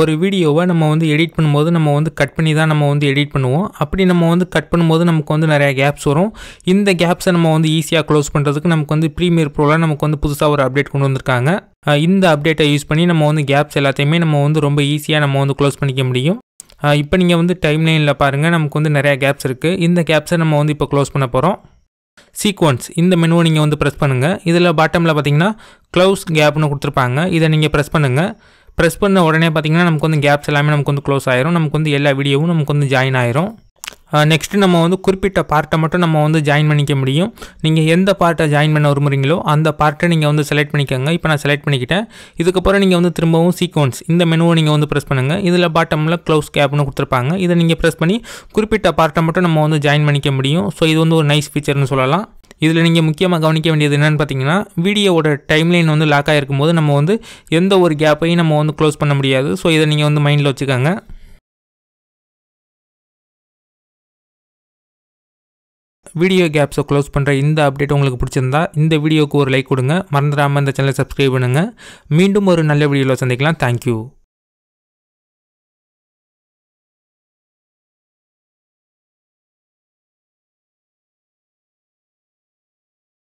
ஒரு வீடியோவை நம்ம வந்து எடிட் பண்ணும்போது நம்ம வந்து கட் பண்ணி தான் நம்ம வந்து எடிட் பண்ணுவோம் அப்படி நம்ம வந்து கட் பண்ணும்போது நமக்கு வந்து நிறையா கேப்ஸ் வரும் இந்த கேப்ஸை நம்ம வந்து ஈஸியாக க்ளோஸ் பண்ணுறதுக்கு நமக்கு வந்து ப்ரீமியர் ப்ரோவில் நமக்கு வந்து புதுசாக ஒரு அப்டேட் கொண்டு வந்திருக்காங்க இந்த அப்டேட்டை யூஸ் பண்ணி நம்ம வந்து கேப்ஸ் எல்லாத்தையுமே நம்ம வந்து ரொம்ப ஈஸியாக நம்ம வந்து க்ளோஸ் பண்ணிக்க முடியும் இப்போ நீங்கள் வந்து டைம் லைனில் பாருங்கள் நமக்கு வந்து நிறையா கேப்ஸ் இருக்குது இந்த கேப்ஸை நம்ம வந்து இப்போ க்ளோஸ் பண்ண போகிறோம் சீக்வன்ஸ் இந்த மெனுவை நீங்கள் வந்து ப்ரெஸ் பண்ணுங்கள் இதில் பாட்டமில் பார்த்தீங்கன்னா க்ளவுஸ் கேப்னு கொடுத்துருப்பாங்க இதை நீங்கள் ப்ரெஸ் பண்ணுங்கள் ப்ரெஸ் பண்ண உடனே பார்த்திங்கன்னா நமக்கு வந்து கேப்ஸ் எல்லாமே நமக்கு வந்து க்ளோஸ் ஆயிரும் நமக்கு வந்து எல்லா வீடியோவும் நமக்கு வந்து ஜாயின் ஆயிரும் நெக்ஸ்ட்டு நம்ம வந்து குறிப்பிட்ட பார்ட்டை மட்டும் நம்ம வந்து ஜாயின் பண்ணிக்க முடியும் நீங்கள் எந்த பார்ட்டை ஜாயின் பண்ண விரும்புகிறீங்களோ அந்த பார்ட்டை நீங்கள் வந்து செலக்ட் பண்ணிக்கோங்க இப்போ நான் செலக்ட் பண்ணிக்கிட்டேன் இதுக்கப்புறம் நீங்கள் வந்து திரும்பவும் சீக்வன்ஸ் இந்த மெனுவை நீங்கள் வந்து ப்ரெஸ் பண்ணுங்கள் இதில் பாட்டமில் க்ளோஸ் கேப்னு கொடுத்துருப்பாங்க இதை நீங்கள் ப்ரெஸ் பண்ணி குறிப்பிட்ட பார்ட்டை மட்டும் நம்ம வந்து ஜாயின் பண்ணிக்க முடியும் ஸோ இது வந்து ஒரு நைஸ் ஃபீச்சர்னு சொல்லலாம் இதில் நீங்கள் முக்கியமாக கவனிக்க வேண்டியது என்னென்னு பார்த்தீங்கன்னா வீடியோவோட டைம்லைன் வந்து லாக் ஆகிருக்கும் போது நம்ம வந்து எந்த ஒரு கேப்பையும் நம்ம வந்து க்ளோஸ் பண்ண முடியாது ஸோ இதை நீங்கள் வந்து மைண்டில் வச்சுக்கோங்க வீடியோ கேப்ஸை க்ளோஸ் பண்ணுற இந்த அப்டேட் உங்களுக்கு பிடிச்சிருந்தா இந்த வீடியோக்கு ஒரு லைக் கொடுங்க மறந்துடாமல் இந்த சேனலை சப்ஸ்கிரைப் பண்ணுங்கள் மீண்டும் ஒரு நல்ல வீடியோவில் சந்திக்கலாம் தேங்க்யூ